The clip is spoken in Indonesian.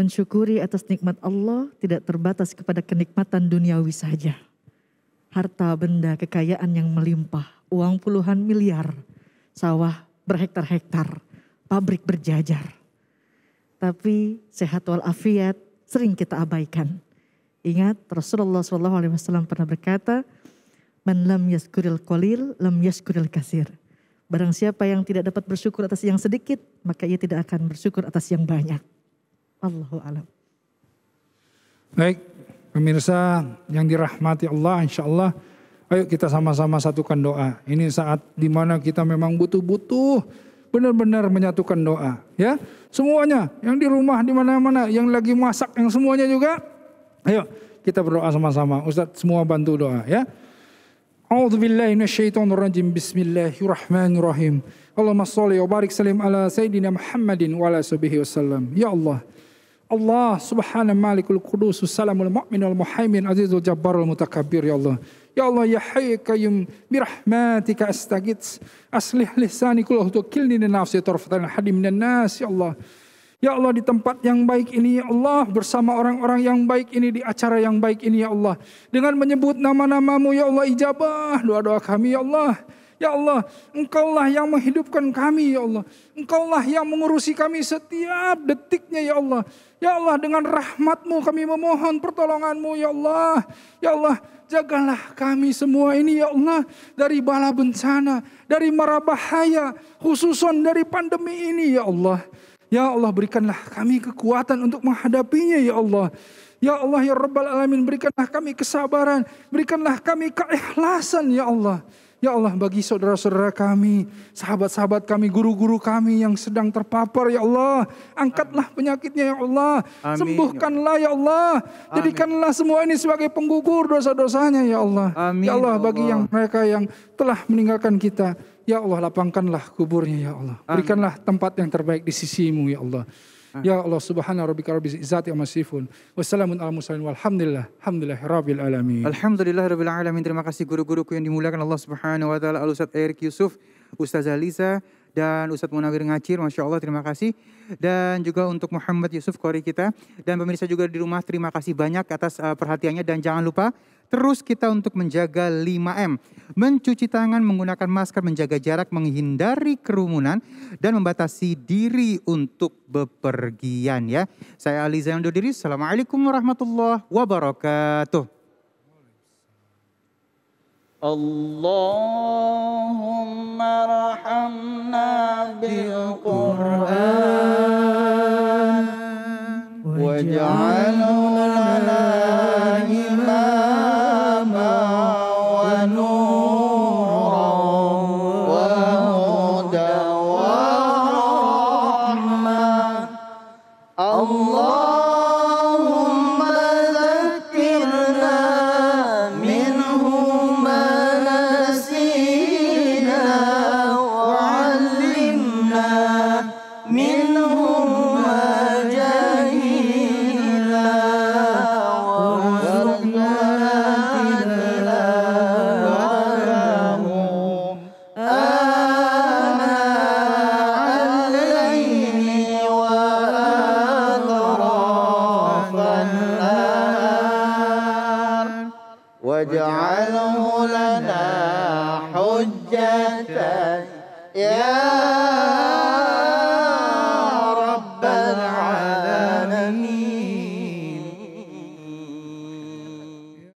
Mensyukuri atas nikmat Allah tidak terbatas kepada kenikmatan duniawi saja. Harta benda kekayaan yang melimpah, uang puluhan miliar, sawah berhektar-hektar, pabrik berjajar. Tapi sehat wal afiat sering kita abaikan. Ingat Rasulullah SAW pernah berkata, Man lam yaskuril kolil, lam yaskuril kasir. Barang siapa yang tidak dapat bersyukur atas yang sedikit, maka ia tidak akan bersyukur atas yang banyak. Allahu alam. Baik, pemirsa yang dirahmati Allah insya Allah. Ayo kita sama-sama satukan doa. Ini saat dimana kita memang butuh-butuh benar-benar menyatukan doa. Ya, semuanya yang di rumah di mana-mana, yang lagi masak, yang semuanya juga. Ayo kita berdoa sama-sama. Ustadz semua bantu doa ya. أعوذ بالله من الشيطان الرجيم بسم الله الرحمن الرحيم اللهم صل وبارك سلم على سيدنا محمد وعلى صحبه وسلم يا Allah subhanahu malikul kudus salamul mu'min muhaimin azizul jabbarul mutakabbir ya Allah. Ya Allah ya hayy qayyum bi rahmatika astagits aslih lisani kul tuhkilni nafsi tarfatan hadim minan nas ya Allah. Ya Allah di tempat yang baik ini ya Allah bersama orang-orang yang baik ini di acara yang baik ini ya Allah dengan menyebut nama-namamu ya Allah ijabah doa-doa kami ya Allah Ya Allah, Engkaulah yang menghidupkan kami ya Allah. Engkaulah yang mengurusi kami setiap detiknya ya Allah. Ya Allah, dengan rahmatmu kami memohon pertolonganmu ya Allah. Ya Allah, jagalah kami semua ini ya Allah dari bala bencana, dari mara bahaya, khususon dari pandemi ini ya Allah. Ya Allah berikanlah kami kekuatan untuk menghadapinya ya Allah. Ya Allah ya Rabbal Alamin berikanlah kami kesabaran, berikanlah kami keikhlasan ya Allah. Ya Allah bagi saudara-saudara kami, sahabat-sahabat kami, guru-guru kami yang sedang terpapar ya Allah. Angkatlah Amin. penyakitnya ya Allah. Amin. Sembuhkanlah ya Allah. Amin. Jadikanlah semua ini sebagai penggugur dosa-dosanya ya Allah. Amin. Ya, ya Allah bagi Allah. yang mereka yang telah meninggalkan kita. Ya Allah lapangkanlah kuburnya ya Allah. Amin. Berikanlah tempat yang terbaik di sisimu ya Allah. Ah. Ya Allah Subhanahu rabbika rabbil izzati amma yasifun. Wassalamun ala mursalin walhamdulillah. Alhamdulillah rabbil alamin. Alhamdulillah rabbil alamin. Terima kasih guru-guruku yang dimuliakan Allah Subhanahu wa taala Al Ustaz Erik Yusuf, Ustazah Lisa, dan Ustadz Munawir Ngacir, Masya Allah terima kasih. Dan juga untuk Muhammad Yusuf Kori kita dan pemirsa juga di rumah terima kasih banyak atas uh, perhatiannya dan jangan lupa terus kita untuk menjaga 5M. Mencuci tangan menggunakan masker, menjaga jarak, menghindari kerumunan dan membatasi diri untuk bepergian ya. Saya Aliza Zainal Diri, Assalamualaikum warahmatullahi wabarakatuh. Allah القرآن واجعله لنا واجعله لنا حجة يا